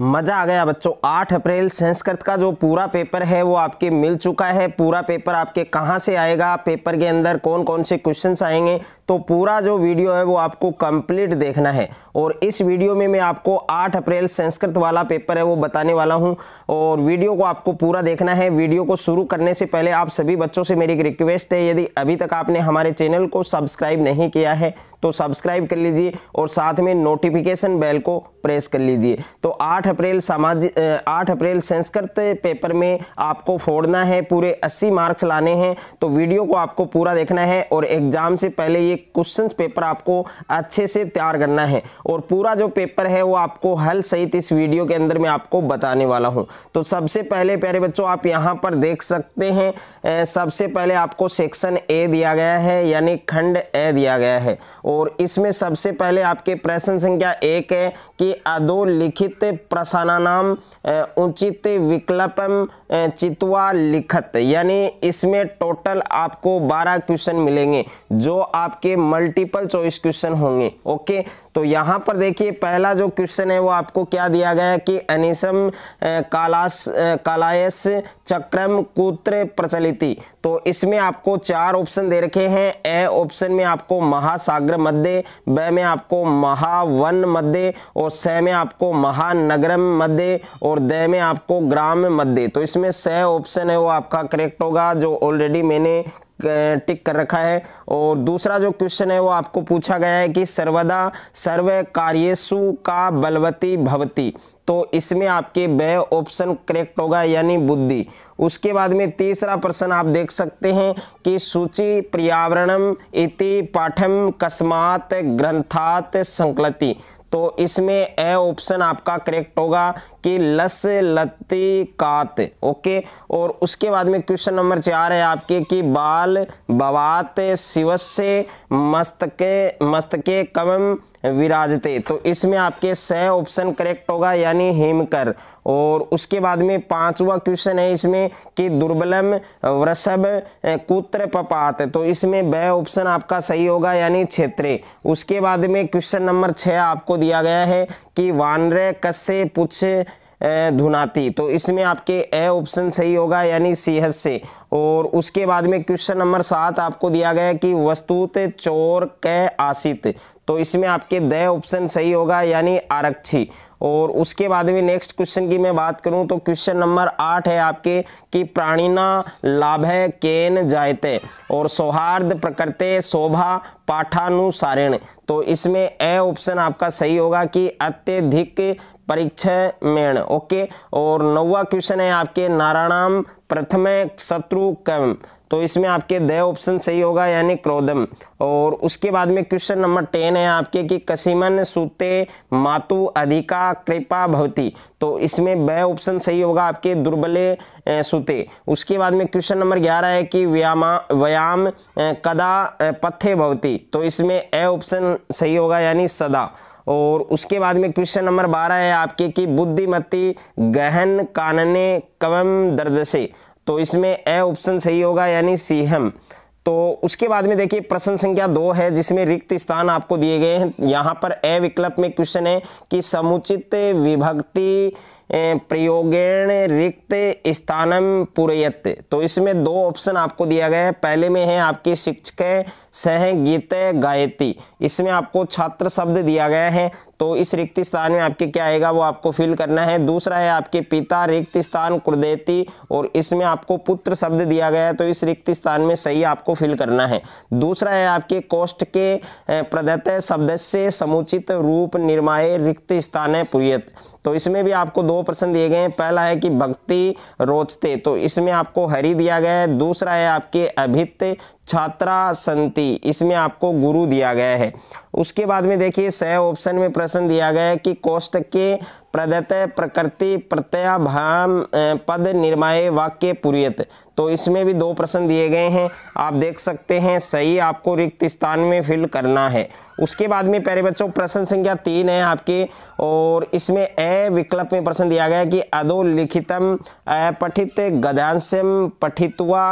मज़ा आ गया बच्चों 8 अप्रैल संस्कृत का जो पूरा पेपर है वो आपके मिल चुका है पूरा पेपर आपके कहाँ से आएगा पेपर के अंदर कौन कौन से क्वेश्चंस आएंगे तो पूरा जो वीडियो है वो आपको कंप्लीट देखना है और इस वीडियो में मैं आपको 8 अप्रैल संस्कृत वाला पेपर है वो बताने वाला हूं और वीडियो को आपको पूरा देखना है वीडियो को शुरू करने से पहले आप सभी बच्चों से मेरी एक रिक्वेस्ट है यदि अभी तक आपने हमारे चैनल को सब्सक्राइब नहीं किया है तो सब्सक्राइब कर लीजिए और साथ में नोटिफिकेशन बेल को प्रेस कर लीजिए तो 8 अप्रैल सामाजिक 8 अप्रैल संस्कृत पेपर में आपको फोड़ना है पूरे 80 मार्क्स लाने हैं तो वीडियो को आपको पूरा देखना है और एग्जाम से पहले ये क्वेश्चंस पेपर आपको अच्छे से तैयार करना है और पूरा जो पेपर है वो आपको हल सहित इस वीडियो के अंदर मैं आपको बताने वाला हूँ तो सबसे पहले प्यारे बच्चों आप यहाँ पर देख सकते हैं सबसे पहले आपको सेक्शन ए दिया गया है यानी खंड ए दिया गया है और इसमें सबसे पहले आपके प्रश्न संख्या एक है कि अधोलिखित प्रसारणाम उचित विकल्पम चितवा लिखत यानी इसमें टोटल आपको 12 क्वेश्चन मिलेंगे जो आपके के मल्टीपल चॉइस क्वेश्चन होंगे ओके तो यहां पर देखिए पहला जो क्वेश्चन है वो आपको क्या दिया गया है कि अनिसम कालास कालायस चक्रम कूत्र प्रचलिति तो इसमें आपको चार ऑप्शन दे रखे हैं ए ऑप्शन में आपको महासागर मध्य ब में आपको महावन मध्य और स में आपको महानगरम मध्य और द में आपको ग्राम मध्य तो इसमें स ऑप्शन है वो आपका करेक्ट होगा जो ऑलरेडी मैंने टिक कर रखा है और दूसरा जो क्वेश्चन है वो आपको पूछा गया है कि सर्वदा सर्व कार्यसु का बलवती भवती तो इसमें आपके व ऑप्शन करेक्ट होगा यानी बुद्धि उसके बाद में तीसरा प्रश्न आप देख सकते हैं कि सूची पर्यावरणम इति पाठम कस्मात ग्रंथात संकलती तो इसमें ए ऑप्शन आपका करेक्ट होगा कि लस लती कात ओके और उसके बाद में क्वेश्चन नंबर चार है आपके कि बाल बवात शिवस्य मस्तके मस्तके कवम विराजते तो इसमें आपके सह ऑप्शन करेक्ट होगा यानी हेमकर और उसके बाद में पांचवा क्वेश्चन है इसमें कि दुर्बलम वृषभ कुत्र पपात तो इसमें वह ऑप्शन आपका सही होगा यानी क्षेत्रे उसके बाद में क्वेश्चन नंबर छः आपको दिया गया है कि वानर कस्य पुच्छ धुनाती तो इसमें आपके ए ऑप्शन सही होगा यानी सिंह से और उसके बाद में क्वेश्चन नंबर सात आपको दिया गया कि वस्तुत चोर कै आशित तो इसमें आपके द ऑप्शन सही होगा यानी आरक्षी और उसके बाद में नेक्स्ट क्वेश्चन की मैं बात करूं तो क्वेश्चन नंबर आठ है आपके कि प्राणिना लाभ है केन जायते और सौहार्द प्रकृत शोभा पाठानुसारेण तो इसमें ए ऑप्शन आपका सही होगा कि अत्यधिक परीक्षा मेण ओके और नौवा क्वेश्चन है आपके नारायणाम प्रथम शत्रु कम तो इसमें आपके द ऑप्शन सही होगा यानी क्रोधम और उसके बाद में क्वेश्चन नंबर टेन है आपके कि कसीमन सूते मातु अधिका कृपा भवती तो इसमें ब ऑप्शन सही होगा आपके दुर्बले सूते उसके बाद में क्वेश्चन नंबर ग्यारह है कि व्यामा व्यायाम कदा पथे भवती तो इसमें ए ऑप्शन सही होगा यानी सदा और उसके बाद में क्वेश्चन नंबर बारह है आपके कि बुद्धिमती गहन कानने कवम दर्द से तो इसमें ए ऑप्शन सही होगा यानी सीहम तो उसके बाद में देखिए प्रश्न संख्या दो है जिसमें रिक्त स्थान आपको दिए गए हैं यहाँ पर ए विकल्प में क्वेश्चन है कि समुचित विभक्ति प्रयोगेण रिक्त स्थानम पूरेयत तो इसमें दो ऑप्शन आपको दिया गया है पहले में है आपकी शिक्षक सह गीत गायती इसमें आपको छात्र शब्द दिया गया है तो इस रिक्त स्थान में आपके क्या आएगा वो आपको फिल करना है दूसरा है आपके पिता रिक्त स्थान कुरदेती और इसमें आपको पुत्र शब्द दिया गया है तो इस रिक्त स्थान में सही आपको फिल करना है दूसरा है आपके कोष्ठ के प्रदत्त शब्द से समुचित रूप निर्माय रिक्त स्थान है पुरियत तो इसमें भी आपको दो प्रश्न दिए गए हैं पहला है कि भक्ति रोचते तो इसमें आपको हरि दिया गया है दूसरा है आपके अभित छात्रा संति इसमें आपको गुरु दिया गया है उसके बाद में देखिए सह ऑप्शन में प्रश्न दिया गया है कि कोष्ट के प्रदत्त प्रकृति प्रत्याभाम पद निर्माय वाक्य पुरियत तो इसमें भी दो प्रश्न दिए गए हैं आप देख सकते हैं सही आपको रिक्त स्थान में फिल करना है उसके बाद में प्यारे बच्चों प्रश्न संख्या तीन है आपके और इसमें ए विकल्प में प्रश्न दिया गया कि अधोलिखितम पठित गधांशम पठितुआ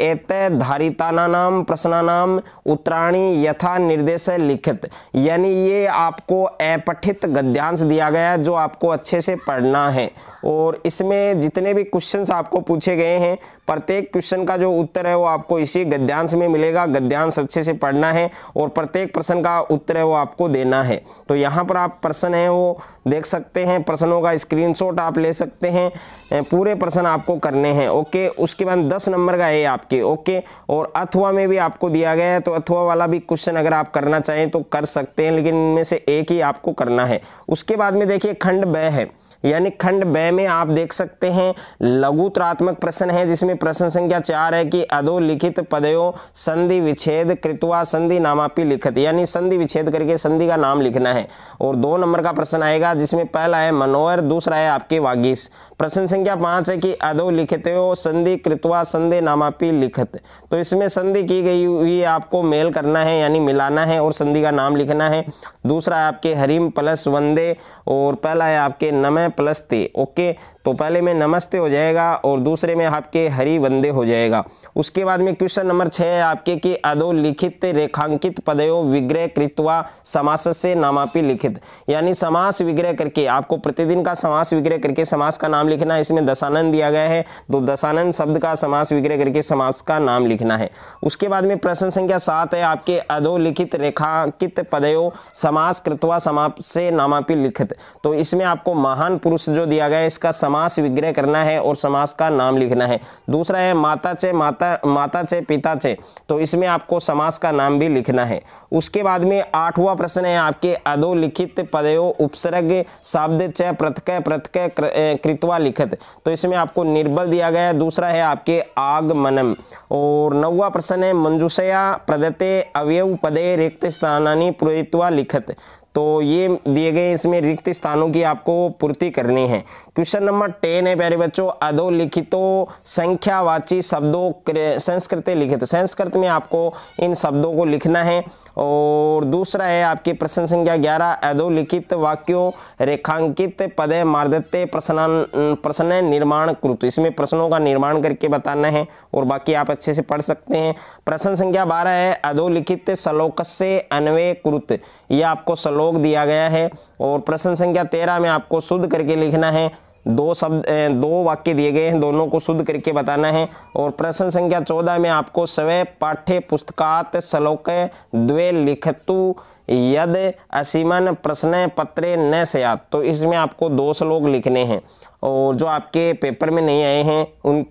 एते धारितानाम प्रश्नानाम उत्तराणी यथा निर्देश लिखित यानी ये आपको अपठित गद्यांश दिया गया है जो आपको अच्छे से पढ़ना है और इसमें जितने भी क्वेश्चंस आपको पूछे गए हैं प्रत्येक क्वेश्चन का जो उत्तर है वो आपको इसी गद्यांश में मिलेगा गद्यांश अच्छे से पढ़ना है और प्रत्येक प्रश्न का उत्तर है वो आपको देना है तो यहाँ पर आप प्रश्न है वो देख सकते हैं प्रश्नों का स्क्रीनशॉट आप ले सकते हैं पूरे प्रश्न आपको करने हैं ओके उसके बाद दस नंबर का है आप आपके ओके और अथवा में भी आपको दिया गया है तो अथवा वाला भी क्वेश्चन अगर आप करना चाहें तो कर सकते हैं लेकिन इनमें से एक ही आपको करना है उसके बाद में देखिए खंड ब है यानी खंड ब में आप देख सकते हैं लघुत्रात्मक प्रश्न है जिसमें प्रश्न संख्या चार है कि अधोलिखित पदयों संधि विच्छेद कृतवा संधि नामापी लिखित यानी संधि विच्छेद करके संधि का नाम लिखना है और दो नंबर का प्रश्न आएगा जिसमें पहला है मनोहर दूसरा है आपके वागीस प्रश्न संख्या पांच है कि अधोलिखित संधि कृतवा संधि नामापी लिखत तो इसमें संधि की गई हुई आपको मेल करना है यानी मिलाना है और संधि का नाम लिखना है दूसरा है आपके हरिम प्लस वंदे और पहला है आपके नमे प्लस ते ओके तो पहले में नमस्ते हो जाएगा और दूसरे में आपके हरी वंदे हो जाएगा उसके बाद में क्वेश्चन नंबर छः है आपके कि अधो लिखित रेखांकित पदयो विग्रह कृतवा समास से नामापी लिखित यानी समास विग्रह करके आपको प्रतिदिन का समास विग्रह करके समास का नाम लिखना है इसमें दशानंद दिया गया है तो दशानंद शब्द का समास विग्रह करके समास का नाम लिखना है उसके बाद में प्रश्न संख्या सात है आपके अधोलिखित रेखांकित पदयो समास कृतवा समाप से नामापी लिखित तो इसमें आपको महान पुरुष जो दिया गया है इसका समास विग्रह करना है और समास का नाम लिखना है दूसरा है माता चे माता माता चे पिता चे तो इसमें आपको समास का नाम भी लिखना है उसके बाद में आठवां प्रश्न है आपके अधोलिखित पदयो उपसर्ग शब्द च प्रथक प्रथक कृतवा लिखित तो इसमें आपको निर्बल दिया गया है दूसरा है आपके आगमनम और नौवा प्रश्न है मंजुषया प्रदते अवयव पदे रिक्त स्थानानी पुरोहित्वा लिखित तो ये दिए गए इसमें रिक्त स्थानों की आपको पूर्ति करनी है क्वेश्चन नंबर टेन है प्यारे बच्चों अधोलिखितो संख्यावाची शब्दों संस्कृत लिखित संस्कृत में आपको इन शब्दों को लिखना है और दूसरा है आपकी प्रश्न संख्या ग्यारह अधोलिखित वाक्यों रेखांकित पद मार्दत्य प्रश्न प्रश्न निर्माण कृत इसमें प्रश्नों का निर्माण करके बताना है और बाकी आप अच्छे से पढ़ सकते हैं प्रश्न संख्या बारह है अधोलिखित श्लोक से अन्वय कृत यह आपको रोक दिया गया है और प्रश्न संख्या तेरह में आपको शुद्ध करके लिखना है दो शब्द दो वाक्य दिए गए हैं दोनों को शुद्ध करके बताना है और प्रश्न संख्या चौदह में आपको स्वय पाठ्य पुस्तकात श्लोक द्वे लिखतु यद असीमन प्रश्न पत्रे न सयात तो इसमें आपको दो श्लोक लिखने हैं और जो आपके पेपर में नहीं आए हैं उन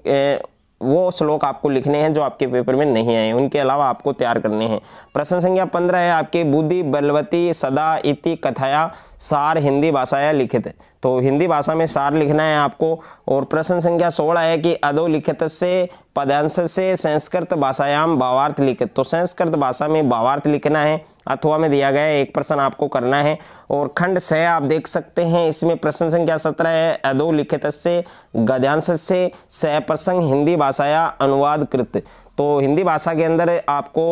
वो श्लोक आपको लिखने हैं जो आपके पेपर में नहीं आए उनके अलावा आपको तैयार करने हैं प्रश्न संख्या पंद्रह है आपके बुद्धि बलवती सदा इति कथाया सार हिंदी भाषाया लिखित तो हिंदी भाषा में सार लिखना है आपको और प्रश्न संख्या सोलह है कि अधो लिखित से पदांश से संस्कृत भाषायाम भावार्थ लिखित तो संस्कृत भाषा में भावार्थ लिखना है अथवा में दिया गया है एक प्रश्न आपको करना है और खंड स आप देख सकते हैं इसमें प्रश्न संख्या सत्रह है अधो लिखित से गद्यांश से सह प्रसंग हिंदी भाषाया अनुवाद कृत तो हिंदी भाषा के अंदर आपको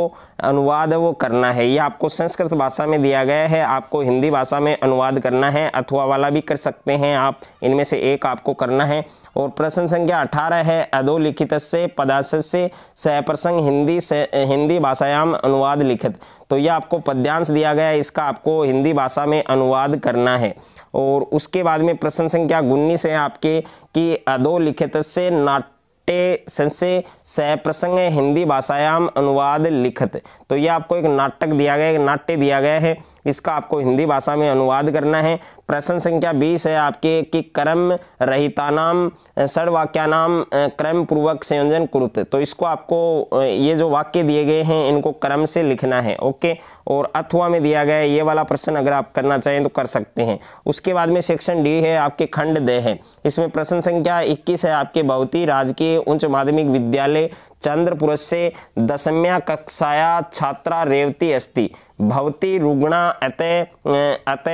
अनुवाद वो करना है ये आपको संस्कृत भाषा में दिया गया है आपको हिंदी भाषा में अनुवाद करना है अथवा वाला भी कर सकते हैं आप इनमें से एक आपको करना है और प्रश्न संख्या अठारह है अधोलिखित से पदाशत से सहप्रसंग हिंदी से हिंदी भाषायाम अनुवाद लिखित तो यह आपको पद्यांश दिया गया है इसका आपको हिंदी भाषा में अनुवाद करना है और उसके बाद में प्रश्न संख्या उन्नीस है आपके कि अधोलिखित से नाट्य नाट्य संशय सह प्रसंग हिंदी भाषायाम अनुवाद लिखत तो ये आपको एक नाटक दिया गया एक नाट्य दिया गया है इसका आपको हिंदी भाषा में अनुवाद करना है प्रश्न संख्या बीस है आपके कि क्रम रहितानाम षडवाक्यानाम क्रम पूर्वक संयोजन कुरुत तो इसको आपको ये जो वाक्य दिए गए हैं इनको क्रम से लिखना है ओके और अथवा में दिया गया है ये वाला प्रश्न अगर आप करना चाहें तो कर सकते हैं उसके बाद में सेक्शन डी है आपके खंड दे है इसमें प्रश्न संख्या इक्कीस है आपके बहुत राजकीय राजकीय उच्च माध्यमिक विद्यालय चंद्रपुर से दसम्या कक्षाया छात्रा रेवती अस्ति भवती रुग्णा अत अत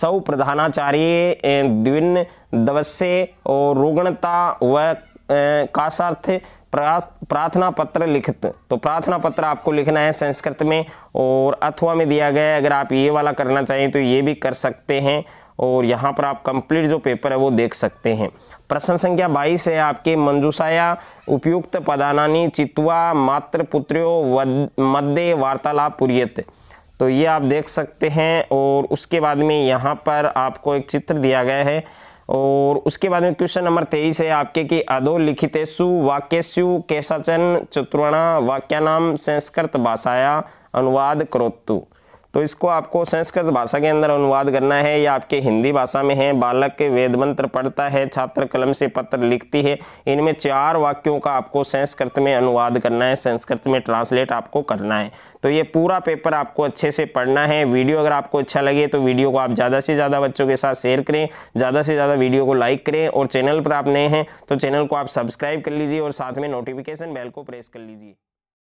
सौ प्रधानाचार्य द्विन दवस्य और रुग्णता व का प्रार्थना पत्र लिखित तो प्रार्थना पत्र आपको लिखना है संस्कृत में और अथवा में दिया गया है अगर आप ये वाला करना चाहें तो ये भी कर सकते हैं और यहाँ पर आप कंप्लीट जो पेपर है वो देख सकते हैं प्रश्न संख्या 22 है आपके मंजूसाया उपयुक्त पदानानी चितुआ मात्र पुत्रियो मध्य वार्तालाप पुरियत तो ये आप देख सकते हैं और उसके बाद में यहाँ पर आपको एक चित्र दिया गया है और उसके बाद में क्वेश्चन नंबर तेईस है आपके कि अधो लिखितेशु वाक्यु केशाचन चतुर्णा वाक्यानाम संस्कृत भाषाया अनुवाद करोत्तु तो इसको आपको संस्कृत भाषा के अंदर अनुवाद करना है या आपके हिंदी भाषा में है बालक के वेद मंत्र पढ़ता है छात्र कलम से पत्र लिखती है इनमें चार वाक्यों का आपको संस्कृत में अनुवाद करना है संस्कृत में ट्रांसलेट आपको करना है तो ये पूरा पेपर आपको अच्छे से पढ़ना है वीडियो अगर आपको अच्छा लगे तो वीडियो को आप ज़्यादा से ज़्यादा बच्चों के साथ शेयर करें ज़्यादा से ज़्यादा वीडियो को लाइक करें और चैनल पर आप नए हैं तो चैनल को आप सब्सक्राइब कर लीजिए और साथ में नोटिफिकेशन बेल को प्रेस कर लीजिए